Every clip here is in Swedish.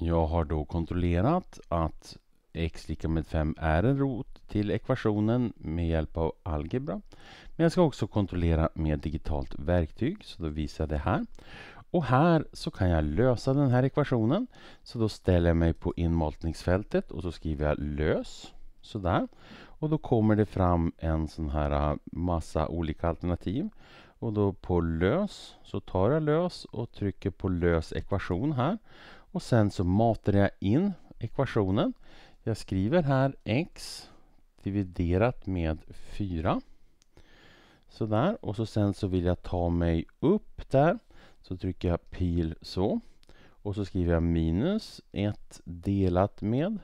Jag har då kontrollerat att x lika med 5 är en rot till ekvationen med hjälp av algebra. Men jag ska också kontrollera med digitalt verktyg, så då visar jag det här. Och här så kan jag lösa den här ekvationen. Så då ställer jag mig på inmatningsfältet och så skriver jag lös. Sådär. Och då kommer det fram en sån här äh, massa olika alternativ. Och då på lös så tar jag lös och trycker på lös ekvation här. Och sen så matar jag in ekvationen. Jag skriver här x dividerat med 4. Sådär. Och så sen så vill jag ta mig upp där. Så trycker jag pil så. Och så skriver jag minus 1 delat med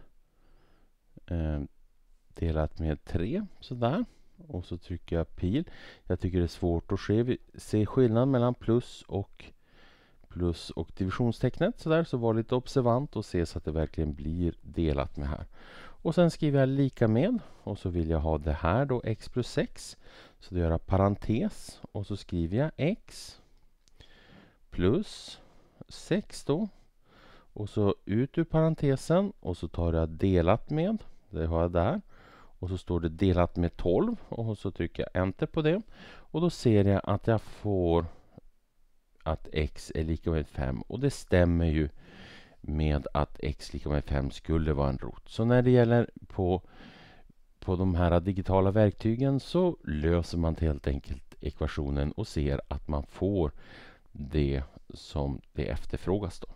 eh, delat med 3 sådär och så trycker jag pil. Jag tycker det är svårt att se, se skillnad mellan plus och plus och divisionstecknet sådär så var lite observant och se så att det verkligen blir delat med här. Och sen skriver jag lika med och så vill jag ha det här då x plus 6. Så då gör jag parentes och så skriver jag x plus 6 då. Och så ut ur parentesen och så tar jag delat med. Det har jag där och så står det delat med 12 och så trycker jag enter på det och då ser jag att jag får att x är lika med 5 och det stämmer ju med att x lika med 5 skulle vara en rot. Så när det gäller på, på de här digitala verktygen så löser man helt enkelt ekvationen och ser att man får det som det efterfrågas. Då.